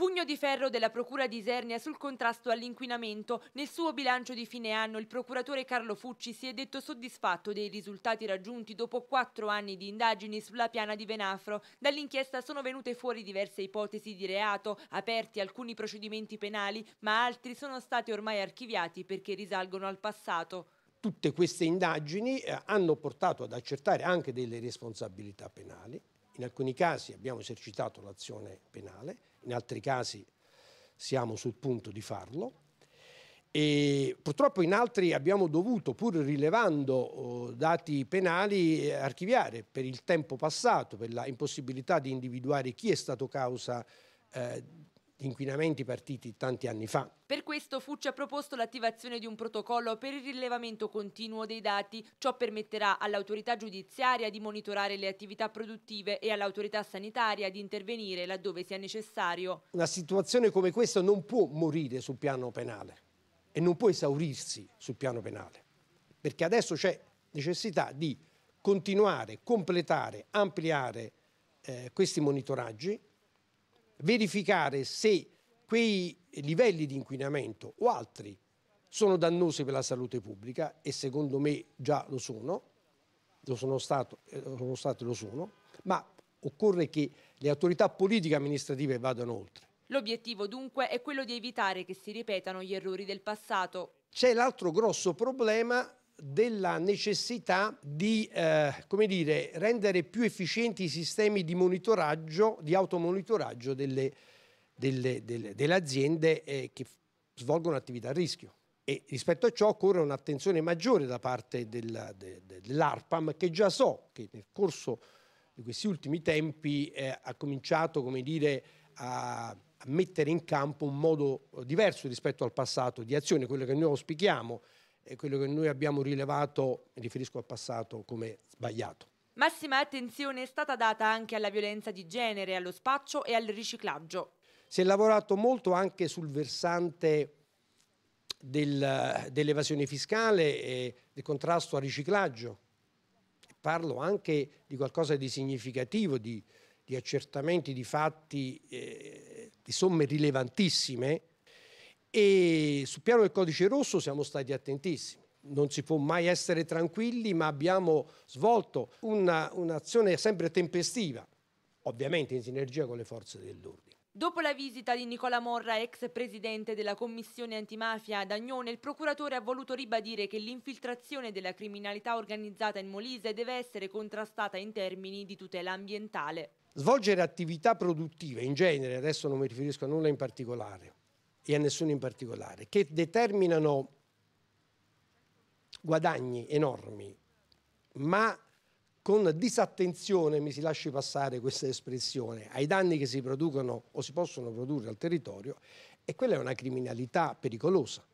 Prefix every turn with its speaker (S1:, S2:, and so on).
S1: Pugno di ferro della Procura di Isernia sul contrasto all'inquinamento. Nel suo bilancio di fine anno il procuratore Carlo Fucci si è detto soddisfatto dei risultati raggiunti dopo quattro anni di indagini sulla piana di Venafro. Dall'inchiesta sono venute fuori diverse ipotesi di reato, aperti alcuni procedimenti penali, ma altri sono stati ormai archiviati perché risalgono al passato.
S2: Tutte queste indagini eh, hanno portato ad accertare anche delle responsabilità penali in alcuni casi abbiamo esercitato l'azione penale, in altri casi siamo sul punto di farlo e purtroppo in altri abbiamo dovuto, pur rilevando oh, dati penali, archiviare per il tempo passato, per la impossibilità di individuare chi è stato causa eh, inquinamenti partiti tanti anni fa.
S1: Per questo Fucci ha proposto l'attivazione di un protocollo per il rilevamento continuo dei dati. Ciò permetterà all'autorità giudiziaria di monitorare le attività produttive e all'autorità sanitaria di intervenire laddove sia necessario.
S2: Una situazione come questa non può morire sul piano penale e non può esaurirsi sul piano penale, perché adesso c'è necessità di continuare, completare, ampliare eh, questi monitoraggi verificare se quei livelli di inquinamento o altri sono dannosi per la salute pubblica e secondo me già lo sono, lo sono stato, eh, sono stato e lo sono, ma occorre che le autorità politiche e amministrative vadano oltre.
S1: L'obiettivo dunque è quello di evitare che si ripetano gli errori del passato.
S2: C'è l'altro grosso problema della necessità di eh, dire, rendere più efficienti i sistemi di monitoraggio, di automonitoraggio delle, delle, delle, delle aziende eh, che svolgono attività a rischio. E rispetto a ciò occorre un'attenzione maggiore da parte del, de, de, dell'ARPAM che già so che nel corso di questi ultimi tempi eh, ha cominciato dire, a, a mettere in campo un modo diverso rispetto al passato di azione, quello che noi auspichiamo, è quello che noi abbiamo rilevato, mi riferisco al passato, come sbagliato.
S1: Massima attenzione è stata data anche alla violenza di genere, allo spaccio e al riciclaggio.
S2: Si è lavorato molto anche sul versante del, dell'evasione fiscale e del contrasto al riciclaggio. Parlo anche di qualcosa di significativo, di, di accertamenti di fatti, eh, di somme rilevantissime e sul piano del codice rosso siamo stati attentissimi. Non si può mai essere tranquilli, ma abbiamo svolto un'azione una sempre tempestiva, ovviamente in sinergia con le forze dell'ordine.
S1: Dopo la visita di Nicola Morra, ex presidente della commissione antimafia ad Agnone, il procuratore ha voluto ribadire che l'infiltrazione della criminalità organizzata in Molise deve essere contrastata in termini di tutela ambientale.
S2: Svolgere attività produttive in genere, adesso non mi riferisco a nulla in particolare, e a nessuno in particolare, che determinano guadagni enormi, ma con disattenzione, mi si lasci passare questa espressione, ai danni che si producono o si possono produrre al territorio, e quella è una criminalità pericolosa.